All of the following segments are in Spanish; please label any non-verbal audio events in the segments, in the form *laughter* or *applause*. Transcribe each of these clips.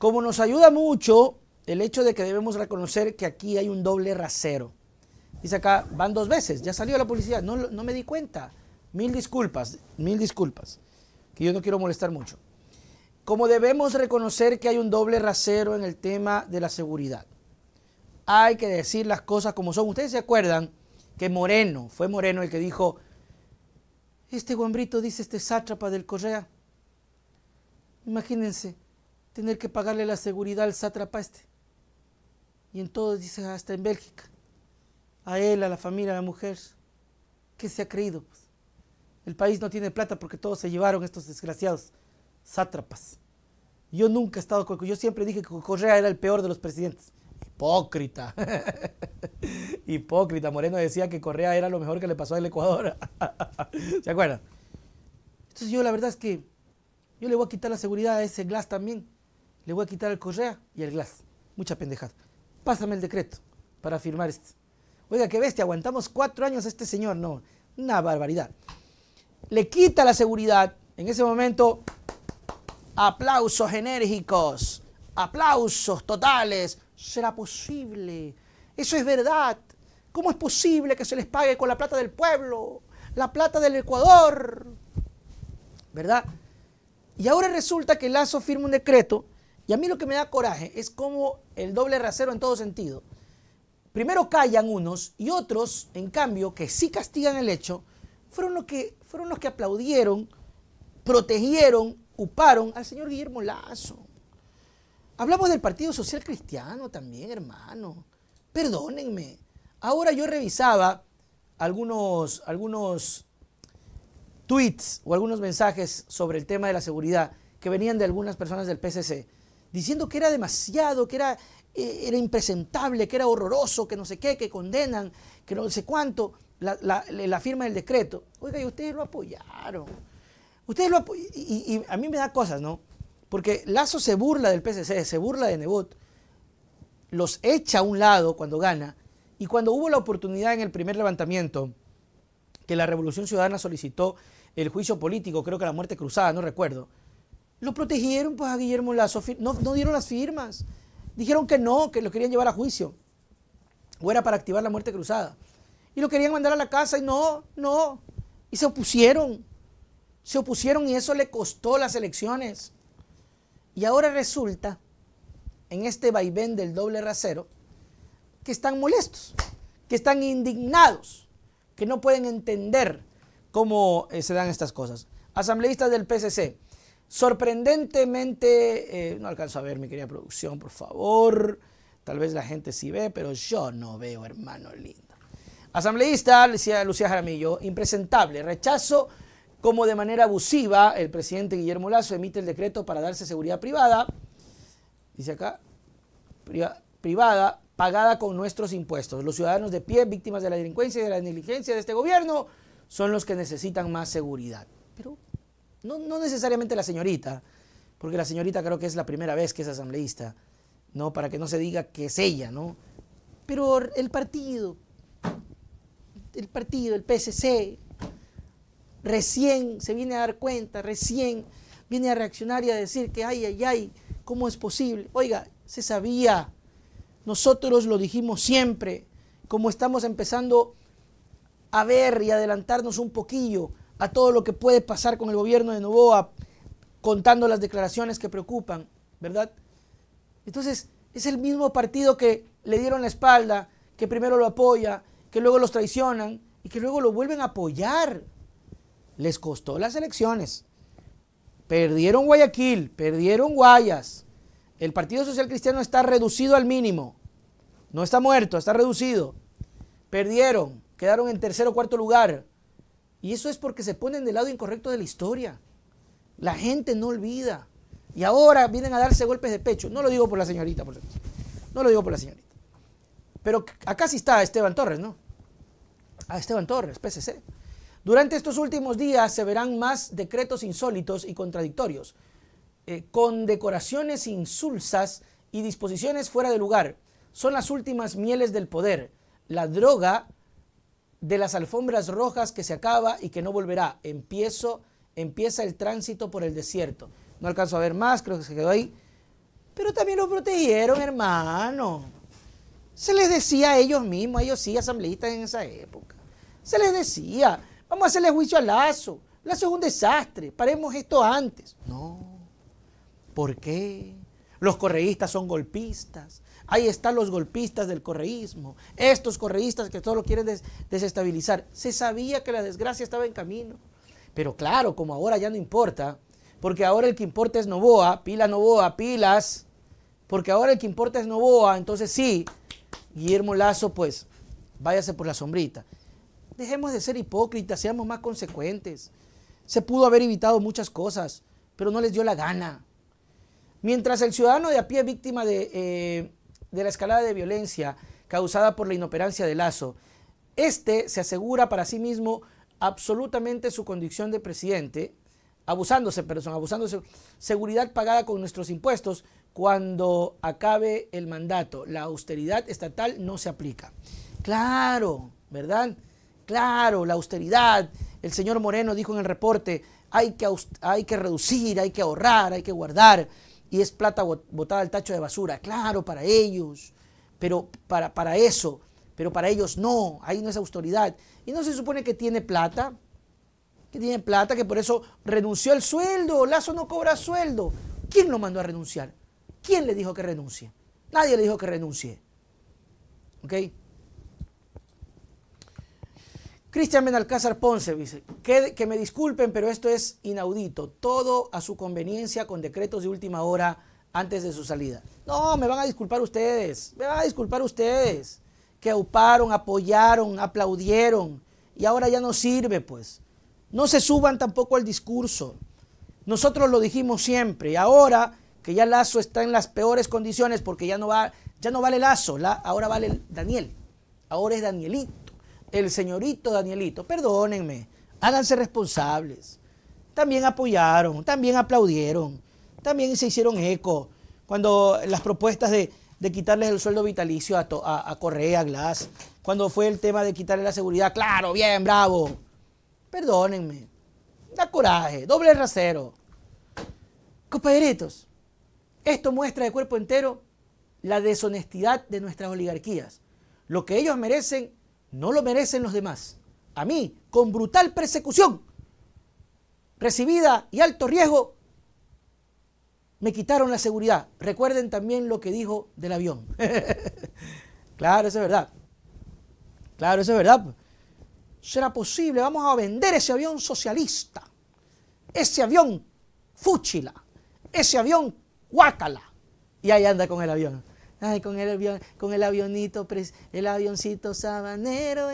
Como nos ayuda mucho el hecho de que debemos reconocer que aquí hay un doble rasero. Dice acá, van dos veces, ya salió la publicidad, no, no me di cuenta. Mil disculpas, mil disculpas, que yo no quiero molestar mucho. Como debemos reconocer que hay un doble rasero en el tema de la seguridad. Hay que decir las cosas como son. Ustedes se acuerdan que Moreno, fue Moreno el que dijo, este guambrito dice este sátrapa del Correa. Imagínense, tener que pagarle la seguridad al sátrapa este. Y en dice, hasta en Bélgica. A él, a la familia, a la mujer. ¿Qué se ha creído? Pues? El país no tiene plata porque todos se llevaron estos desgraciados sátrapas. Yo nunca he estado con Yo siempre dije que Correa era el peor de los presidentes. Hipócrita. *laughs* Hipócrita. Moreno decía que Correa era lo mejor que le pasó al Ecuador. *laughs* ¿Se acuerdan? Entonces yo la verdad es que yo le voy a quitar la seguridad a ese Glass también le voy a quitar el correa y el glass. Mucha pendejada. Pásame el decreto para firmar este. Oiga, qué bestia, aguantamos cuatro años a este señor. No, una barbaridad. Le quita la seguridad. En ese momento, aplausos enérgicos, aplausos totales. ¿Será posible? Eso es verdad. ¿Cómo es posible que se les pague con la plata del pueblo? La plata del Ecuador. ¿Verdad? Y ahora resulta que Lazo firma un decreto y a mí lo que me da coraje es como el doble rasero en todo sentido. Primero callan unos y otros, en cambio, que sí castigan el hecho, fueron los que, fueron los que aplaudieron, protegieron, uparon al señor Guillermo Lazo. Hablamos del Partido Social Cristiano también, hermano. Perdónenme. Ahora yo revisaba algunos, algunos tweets o algunos mensajes sobre el tema de la seguridad que venían de algunas personas del PCC diciendo que era demasiado, que era, eh, era impresentable, que era horroroso, que no sé qué, que condenan, que no sé cuánto, la, firma del decreto. Oiga, y ustedes lo apoyaron. Ustedes lo apoyaron, y, a mí me da cosas, ¿no? Porque Lazo se burla del PCC se burla de Nebot, los echa a un lado cuando gana, y cuando hubo la oportunidad en el primer levantamiento que la Revolución Ciudadana solicitó el juicio político, creo que la muerte cruzada, no recuerdo, lo protegieron pues a Guillermo Lazo, no, no dieron las firmas. Dijeron que no, que lo querían llevar a juicio. O era para activar la muerte cruzada. Y lo querían mandar a la casa y no, no. Y se opusieron. Se opusieron y eso le costó las elecciones. Y ahora resulta, en este vaivén del doble rasero, que están molestos, que están indignados, que no pueden entender cómo eh, se dan estas cosas. Asambleístas del PCC Sorprendentemente, eh, no alcanzo a ver mi querida producción, por favor. Tal vez la gente sí ve, pero yo no veo, hermano lindo. Asambleísta decía Lucía Jaramillo, impresentable. Rechazo como de manera abusiva el presidente Guillermo Lazo emite el decreto para darse seguridad privada. Dice acá, privada, pagada con nuestros impuestos. Los ciudadanos de pie, víctimas de la delincuencia y de la negligencia de este gobierno, son los que necesitan más seguridad. Pero no, necesariamente la señorita, porque la señorita creo que es la primera vez que es asambleísta, ¿no? Para que no se diga que es ella, ¿no? Pero el partido, el partido, el PSC, recién se viene a dar cuenta, recién viene a reaccionar y a decir que, ay, ay, ay, ¿cómo es posible? Oiga, se sabía, nosotros lo dijimos siempre, como estamos empezando a ver y adelantarnos un poquillo a todo lo que puede pasar con el gobierno de Novoa, contando las declaraciones que preocupan, ¿verdad? Entonces, es el mismo partido que le dieron la espalda, que primero lo apoya, que luego los traicionan y que luego lo vuelven a apoyar. Les costó las elecciones. Perdieron Guayaquil, perdieron Guayas. El Partido Social Cristiano está reducido al mínimo. No está muerto, está reducido. Perdieron, quedaron en tercer o cuarto lugar. Y eso es porque se ponen del lado incorrecto de la historia. La gente no olvida. Y ahora vienen a darse golpes de pecho. No lo digo por la señorita, por cierto. No lo digo por la señorita. Pero acá sí está Esteban Torres, ¿no? A Esteban Torres, PCC. Durante estos últimos días se verán más decretos insólitos y contradictorios, eh, con decoraciones insulsas y disposiciones fuera de lugar. Son las últimas mieles del poder, la droga de las alfombras rojas que se acaba y que no volverá. Empiezo, empieza el tránsito por el desierto. No alcanzo a ver más, creo que se quedó ahí. Pero también lo protegieron, hermano. Se les decía a ellos mismos, ellos sí, asambleístas en esa época. Se les decía, vamos a hacerle juicio a Lazo. Lazo es un desastre, paremos esto antes. No. ¿Por qué? Los correístas son golpistas. Ahí están los golpistas del correísmo. Estos correístas que todo lo quieren desestabilizar. Se sabía que la desgracia estaba en camino. Pero claro, como ahora ya no importa, porque ahora el que importa es Novoa, pila Novoa, pilas, porque ahora el que importa es Novoa, entonces sí, Guillermo Lazo, pues váyase por la sombrita. Dejemos de ser hipócritas, seamos más consecuentes. Se pudo haber evitado muchas cosas, pero no les dio la gana. Mientras el ciudadano de a pie víctima eh, de, la escalada de violencia causada por la inoperancia de Lazo, este se asegura para sí mismo absolutamente su condición de presidente, abusándose, perdón, abusándose, seguridad pagada con nuestros impuestos cuando acabe el mandato. La austeridad estatal no se aplica. Claro, ¿verdad? Claro, la austeridad. El señor Moreno dijo en el reporte, hay que, hay que reducir, hay que ahorrar, hay que guardar y es plata botada al tacho de basura. Claro, para ellos, pero para, para eso, pero para ellos no, ahí no es autoridad. Y no se supone que tiene plata, que tiene plata, que por eso renunció al sueldo, Lazo no cobra sueldo. ¿Quién lo mandó a renunciar? ¿Quién le dijo que renuncie? Nadie le dijo que renuncie. ¿Ok? Cristian Benalcázar Ponce dice, que, me disculpen, pero esto es inaudito, todo a su conveniencia con decretos de última hora antes de su salida. No, me van a disculpar ustedes, me van a disculpar ustedes, que auparon, apoyaron, aplaudieron y ahora ya no sirve, pues. No se suban tampoco al discurso. Nosotros lo dijimos siempre y ahora que ya Lazo está en las peores condiciones porque ya no, va, ya no vale Lazo, ahora vale Daniel, ahora es Danielito el señorito Danielito, perdónenme, háganse responsables. También apoyaron, también aplaudieron, también se hicieron eco cuando las propuestas de, quitarles el sueldo vitalicio a, Correa, a Glass, cuando fue el tema de quitarle la seguridad, claro, bien, bravo. Perdónenme, da coraje, doble rasero. compañeritos. esto muestra de cuerpo entero la deshonestidad de nuestras oligarquías. Lo que ellos merecen no lo merecen los demás. A mí, con brutal persecución recibida y alto riesgo, me quitaron la seguridad. Recuerden también lo que dijo del avión. *laughs* claro, eso es verdad. Claro, eso es verdad. Será posible, vamos a vender ese avión socialista, ese avión fúchila, ese avión cuácala. Y ahí anda con el avión. Ay, con el, con el avionito, el avioncito sabanero.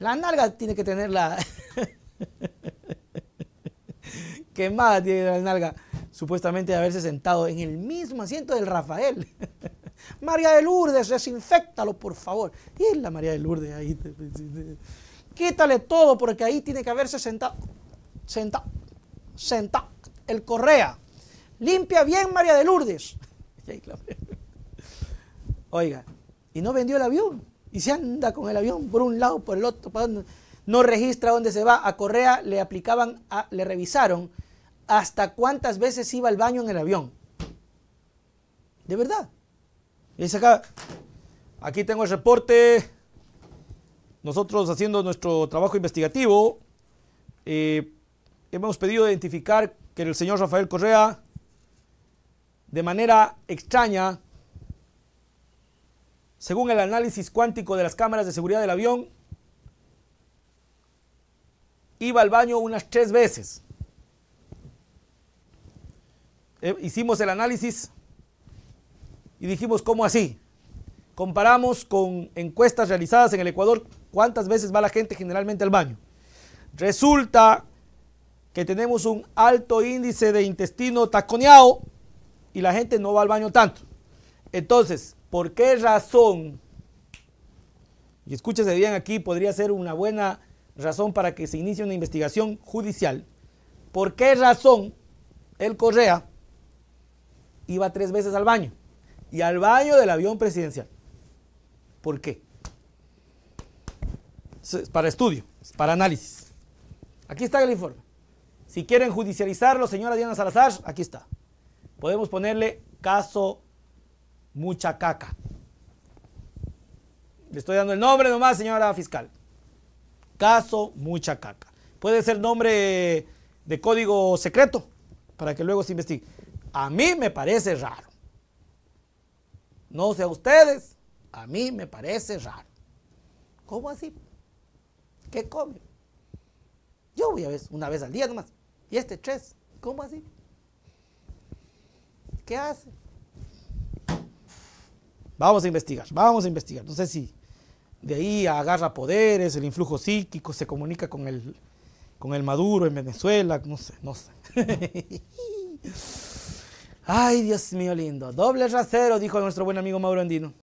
La nalga tiene que tenerla la... *laughs* Quemada tiene la nalga. Supuestamente de haberse sentado en el mismo asiento del Rafael. *laughs* María de Lourdes, desinfectalo, por favor. Y la María de Lourdes ahí. *laughs* Quítale todo porque ahí tiene que haberse sentado. Sentado. Sentado. El Correa limpia bien María de Lourdes. *laughs* Oiga, y no vendió el avión. Y se anda con el avión por un lado, por el otro, no registra dónde se va. A Correa le aplicaban, le revisaron hasta cuántas veces iba al baño en el avión. De verdad. Y dice acá, aquí tengo el reporte. Nosotros haciendo nuestro trabajo investigativo, eh, hemos pedido identificar que el señor Rafael Correa de manera extraña, según el análisis cuántico de las cámaras de seguridad del avión, iba al baño unas tres veces. Eh, hicimos el análisis y dijimos, ¿cómo así? Comparamos con encuestas realizadas en el Ecuador cuántas veces va la gente generalmente al baño. Resulta que tenemos un alto índice de intestino taconeado y la gente no va al baño tanto. Entonces, ¿por qué razón? Y escúchese bien aquí, podría ser una buena razón para que se inicie una investigación judicial. ¿Por qué razón el Correa iba tres veces al baño? Y al baño del avión presidencial. ¿Por qué? Para estudio, para análisis. Aquí está el informe. Si quieren judicializarlo, señora Diana Salazar, aquí está. Podemos ponerle caso mucha caca. Le estoy dando el nombre nomás, señora fiscal. Caso mucha caca. Puede ser nombre de código secreto para que luego se investigue. A mí me parece raro. No sé a ustedes, a mí me parece raro. ¿Cómo así? ¿Qué come? Yo voy a ver una vez al día nomás. Y este tres, ¿cómo así? hace? Vamos a investigar, vamos a investigar. No sé si de ahí agarra poderes, el influjo psíquico, se comunica con el, con el Maduro en Venezuela, no sé, no sé. *laughs* Ay, Dios mío lindo. Doble rasero, dijo nuestro buen amigo Mauro Andino.